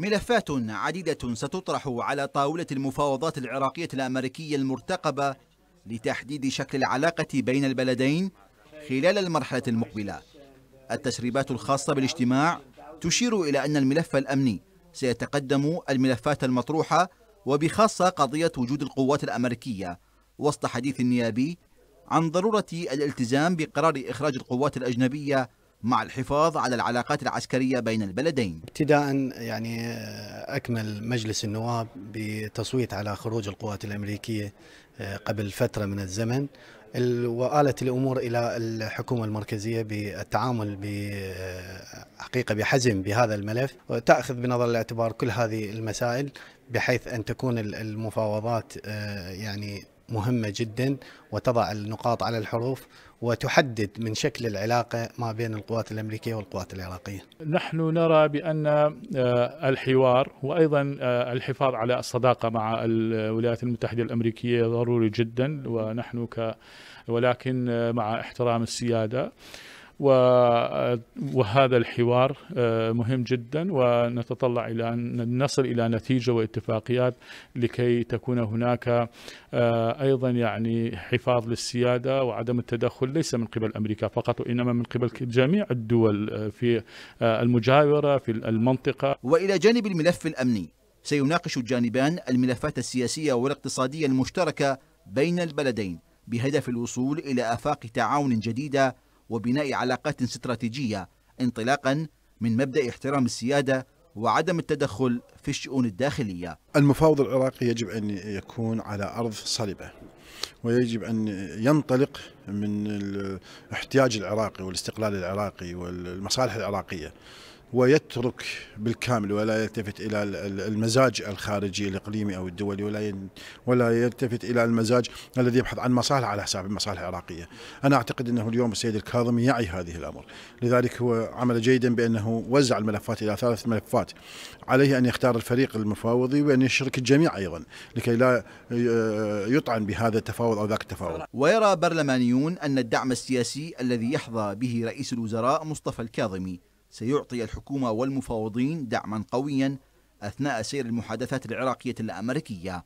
ملفات عديدة ستطرح على طاولة المفاوضات العراقية الأمريكية المرتقبة لتحديد شكل العلاقة بين البلدين خلال المرحلة المقبلة التسريبات الخاصة بالاجتماع تشير إلى أن الملف الأمني سيتقدم الملفات المطروحة وبخاصة قضية وجود القوات الأمريكية وسط حديث النيابي عن ضرورة الالتزام بقرار إخراج القوات الأجنبية مع الحفاظ على العلاقات العسكريه بين البلدين. ابتداء يعني آه، اكمل مجلس النواب بتصويت على خروج القوات الامريكيه آه، قبل فتره من الزمن وآلت الأمور إلى الحكومة المركزية بالتعامل بحقيقة آه، بحزم بهذا الملف وتأخذ بنظر الاعتبار كل هذه المسائل بحيث أن تكون المفاوضات يعني مهمة جدا وتضع النقاط على الحروف وتحدد من شكل العلاقة ما بين القوات الأمريكية والقوات العراقية نحن نرى بأن آه، الحوار وأيضا آه، الحفاظ على الصداقة مع الولايات المتحدة الأمريكية ضروري جدا ونحن ك ولكن آه، مع احترام السيادة آه، وهذا الحوار آه، مهم جدا ونتطلع إلى أن نصل إلى نتيجة واتفاقيات لكي تكون هناك آه، أيضا يعني حفاظ للسيادة وعدم التدخل ليس من قبل أمريكا فقط وإنما من قبل جميع الدول في المجاورة في المنطقة وإلى جانب الملف الأمني سيناقش الجانبان الملفات السياسية والاقتصادية المشتركة بين البلدين بهدف الوصول إلى آفاق تعاون جديدة وبناء علاقات استراتيجية انطلاقا من مبدأ احترام السيادة وعدم التدخل في الشؤون الداخلية المفاوض العراقي يجب أن يكون على أرض صلبة ويجب ان ينطلق من الاحتياج العراقي والاستقلال العراقي والمصالح العراقيه ويترك بالكامل ولا يلتفت الى المزاج الخارجي الاقليمي او الدولي ولا ولا يلتفت الى المزاج الذي يبحث عن مصالح على حساب المصالح العراقيه. انا اعتقد انه اليوم السيد الكاظمي يعي هذه الامر، لذلك هو عمل جيدا بانه وزع الملفات الى ثلاث ملفات. عليه ان يختار الفريق المفاوضي وان يشرك الجميع ايضا لكي لا آه، يطعن بهذا التفاوض او ذاك التفاوض. ويرى برلمانيون ان الدعم السياسي الذي يحظى به رئيس الوزراء مصطفى الكاظمي سيعطي الحكومة والمفاوضين دعما قويا أثناء سير المحادثات العراقية الأمريكية